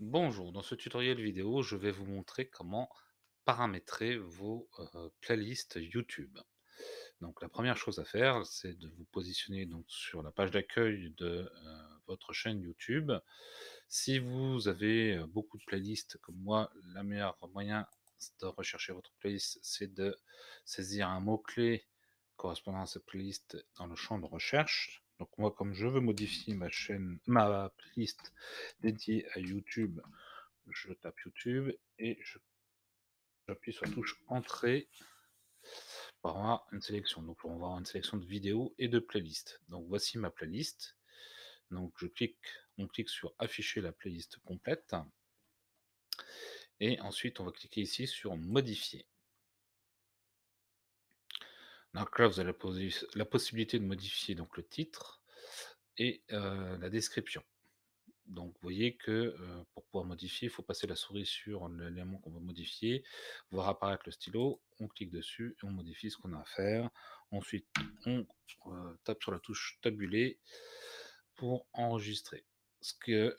Bonjour, dans ce tutoriel vidéo, je vais vous montrer comment paramétrer vos euh, playlists YouTube. Donc la première chose à faire, c'est de vous positionner donc, sur la page d'accueil de euh, votre chaîne YouTube. Si vous avez euh, beaucoup de playlists comme moi, la meilleure moyen de rechercher votre playlist, c'est de saisir un mot-clé correspondant à cette playlist dans le champ de recherche. Donc moi, comme je veux modifier ma chaîne, ma playlist dédiée à YouTube, je tape YouTube et j'appuie sur touche Entrée pour avoir une sélection. Donc on va avoir une sélection de vidéos et de playlists. Donc voici ma playlist. Donc je clique, on clique sur afficher la playlist complète. Et ensuite, on va cliquer ici sur modifier. Donc là, vous avez la possibilité de modifier donc, le titre, et la description. Donc vous voyez que pour pouvoir modifier, il faut passer la souris sur l'élément qu'on veut modifier, voir apparaître le stylo, on clique dessus et on modifie ce qu'on a à faire. Ensuite, on tape sur la touche tabulée pour enregistrer. Ce que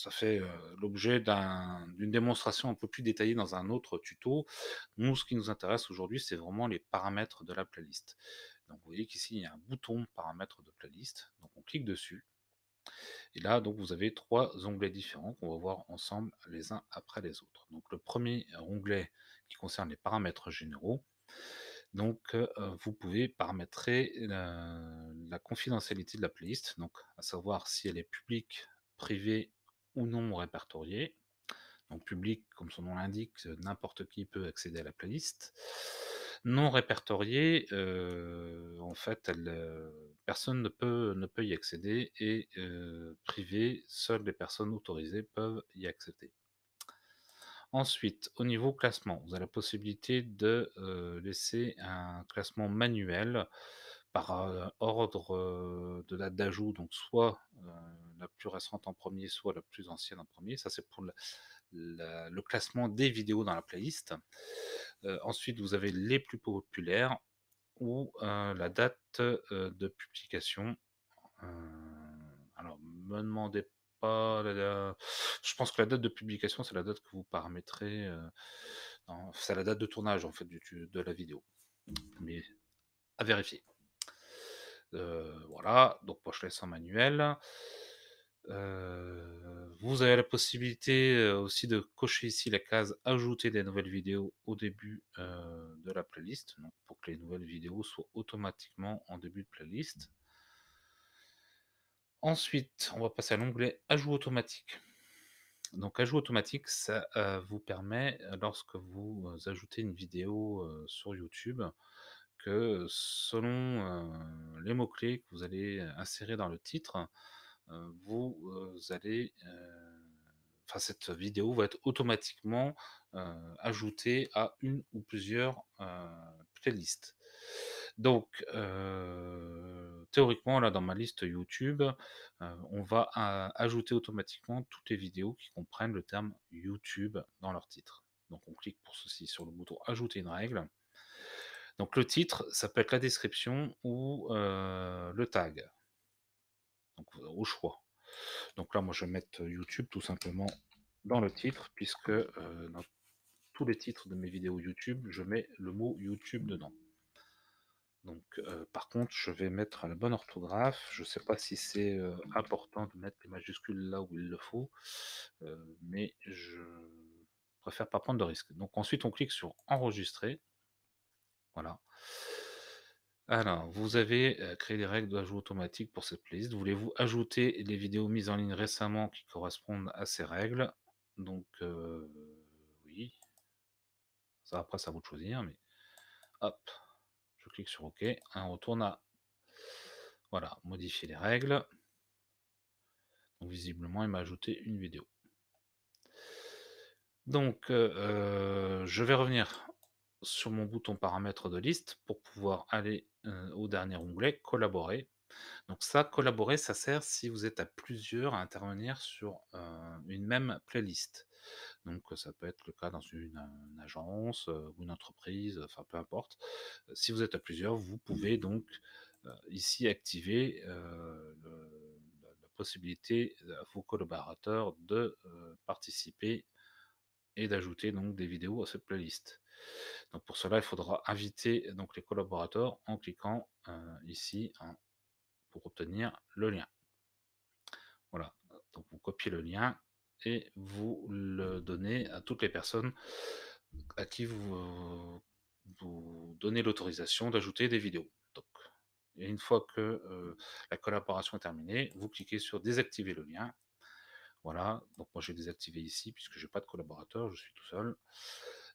ça fait l'objet d'une démonstration un peu plus détaillée dans un autre tuto. Nous, ce qui nous intéresse aujourd'hui, c'est vraiment les paramètres de la playlist. Donc vous voyez qu'ici, il y a un bouton paramètres de playlist. Donc on clique dessus. Et là, donc, vous avez trois onglets différents qu'on va voir ensemble les uns après les autres. Donc, le premier onglet qui concerne les paramètres généraux. Donc, vous pouvez paramétrer la confidentialité de la playlist, donc à savoir si elle est publique, privée ou non répertorié, Donc public, comme son nom l'indique, euh, n'importe qui peut accéder à la playlist. Non répertorié, euh, en fait, euh, personne ne peut, ne peut y accéder et privé, seules les personnes autorisées peuvent y accéder. Ensuite, au niveau classement, vous avez la possibilité de laisser un classement manuel par ordre de date d'ajout, donc soit la plus récente en premier, soit la plus ancienne en premier. Ça, c'est pour le, classement des vidéos dans la playlist. Euh, ensuite, vous avez les plus populaires ou euh, la date euh, de publication. alors, me demandez pas. Je pense que la date de publication, c'est la date que vous paramétrez. c'est la date de tournage en fait du, de la vidéo. Mais à vérifier. voilà, donc poche je laisse en manuel. Euh, vous avez la possibilité euh, aussi de cocher ici la case Ajouter des nouvelles vidéos au début euh, de la playlist, pour que les nouvelles vidéos soient automatiquement en début de playlist. Ensuite, on va passer à l'onglet Ajout automatique. Donc, ajout automatique, ça vous permet, lorsque vous ajoutez une vidéo sur YouTube, que selon les mots-clés que vous allez insérer dans le titre, euh, vous euh, allez, euh, enfin cette vidéo va être automatiquement ajoutée à une ou plusieurs playlists. Donc, théoriquement, là, dans ma liste YouTube, on va ajouter automatiquement toutes les vidéos qui comprennent le terme YouTube dans leur titre. Donc, on clique pour ceci sur le bouton Ajouter une règle. Donc, le titre, ça peut être la description ou le tag. Donc euh, au choix. Donc là, moi, je vais mettre euh, YouTube tout simplement dans le titre, puisque euh, dans tous les titres de mes vidéos YouTube, je mets le mot YouTube dedans. Donc, par contre, je vais mettre la bonne orthographe. Je ne sais pas si c'est important de mettre les majuscules là où il le faut, mais je préfère pas prendre de risque. Donc ensuite, on clique sur enregistrer. Voilà. Alors, vous avez créé des règles d'ajout automatique pour cette playlist. Voulez-vous ajouter les vidéos mises en ligne récemment qui correspondent à ces règles Donc, oui. Ça, après, ça vous de choisir, mais hop, je clique sur OK. On retourne à voilà, modifier les règles. Donc, visiblement, il m'a ajouté une vidéo. Donc, je vais revenir sur mon bouton paramètres de liste pour pouvoir aller au dernier onglet collaborer. Donc ça, collaborer, ça sert si vous êtes à plusieurs à intervenir sur une même playlist. Donc ça peut être le cas dans une, agence ou une entreprise, enfin peu importe. Si vous êtes à plusieurs, vous pouvez donc ici activer la possibilité à vos collaborateurs de participer et d'ajouter donc des vidéos à cette playlist. Donc pour cela, il faudra inviter euh, donc, les collaborateurs en cliquant euh, ici hein, pour obtenir le lien. Voilà, donc vous copiez le lien et vous le donnez à toutes les personnes à qui vous, donnez l'autorisation d'ajouter des vidéos. Donc, une fois que euh, la collaboration est terminée, vous cliquez sur désactiver le lien. Voilà, donc moi je vais désactiver ici puisque je n'ai pas de collaborateur, je suis tout seul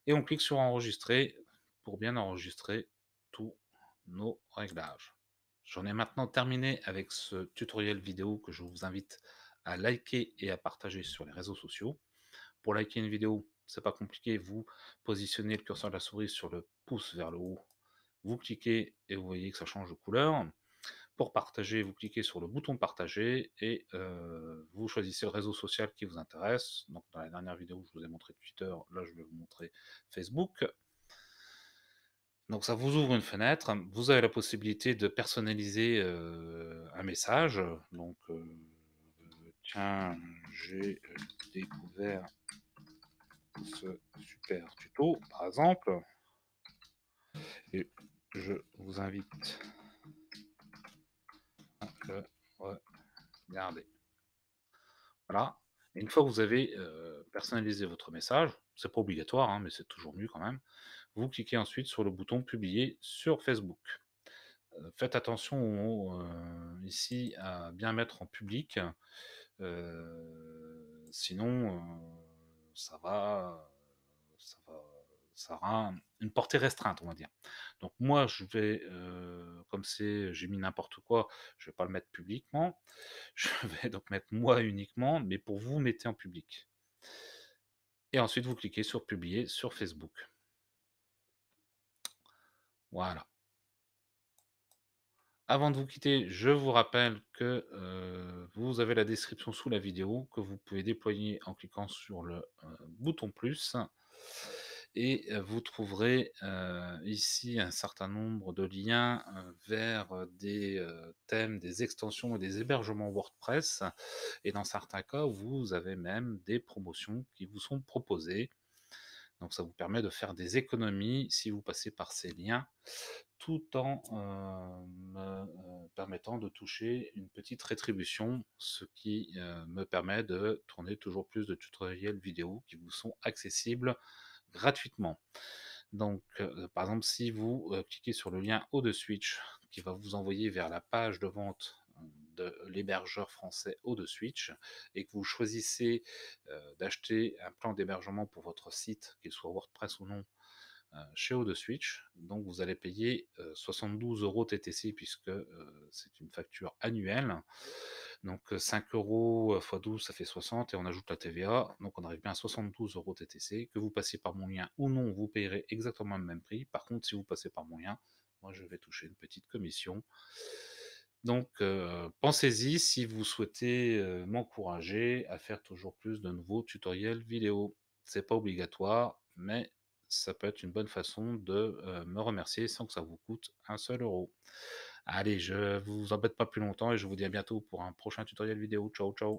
et on clique sur enregistrer pour bien enregistrer tous nos réglages. J'en ai maintenant terminé avec ce tutoriel vidéo que je vous invite à liker et à partager sur les réseaux sociaux. Pour liker une vidéo, c'est pas compliqué, vous positionnez le curseur de la souris sur le pouce vers le haut, vous cliquez et vous voyez que ça change de couleur. Pour partager, vous cliquez sur le bouton partager et euh, vous choisissez le réseau social qui vous intéresse. Donc dans la dernière vidéo, je vous ai montré Twitter, là je vais vous montrer Facebook. Donc ça vous ouvre une fenêtre, vous avez la possibilité de personnaliser euh, un message. Donc euh, tiens, j'ai découvert ce super tuto par exemple. Et je vous invite regardez Voilà. une fois que vous avez euh, personnalisé votre message, c'est pas obligatoire, hein, mais c'est toujours mieux quand même, vous cliquez ensuite sur le bouton publier sur Facebook. Euh, faites attention euh, ici à bien mettre en public, sinon ça va, ça va, ça aura une portée restreinte, on va dire. Donc moi, je vais comme c'est, j'ai mis n'importe quoi, je ne vais pas le mettre publiquement. Je vais donc mettre moi uniquement, mais pour vous, mettez en public. Et ensuite, vous cliquez sur publier sur Facebook. Voilà. Avant de vous quitter, je vous rappelle que euh, vous avez la description sous la vidéo que vous pouvez déployer en cliquant sur le euh, bouton plus et vous trouverez ici un certain nombre de liens vers des thèmes, des extensions et des hébergements WordPress. Et dans certains cas, vous avez même des promotions qui vous sont proposées. Donc ça vous permet de faire des économies si vous passez par ces liens, tout en me permettant de toucher une petite rétribution, ce qui me permet de tourner toujours plus de tutoriels vidéo qui vous sont accessibles gratuitement. Donc, euh, par exemple, si vous euh, cliquez sur le lien haut de Switch, qui va vous envoyer vers la page de vente euh, de l'hébergeur français haut de Switch, et que vous choisissez d'acheter un plan d'hébergement pour votre site, qu'il soit WordPress ou non, chez haut de Switch, donc vous allez payer 72 euros TTC, puisque c'est une facture annuelle. Donc 5 euros x 12, ça fait 60 et on ajoute la TVA. Donc on arrive bien à 72 euros TTC. Que vous passiez par mon lien ou non, vous payerez exactement le même prix. Par contre, si vous passez par mon lien, moi je vais toucher une petite commission. Donc pensez-y si vous souhaitez m'encourager à faire toujours plus de nouveaux tutoriels vidéo. C'est pas obligatoire, mais ça peut être une bonne façon de me remercier sans que ça vous coûte un seul euro. Allez, je vous embête pas plus longtemps et je vous dis à bientôt pour un prochain tutoriel vidéo. Ciao, ciao.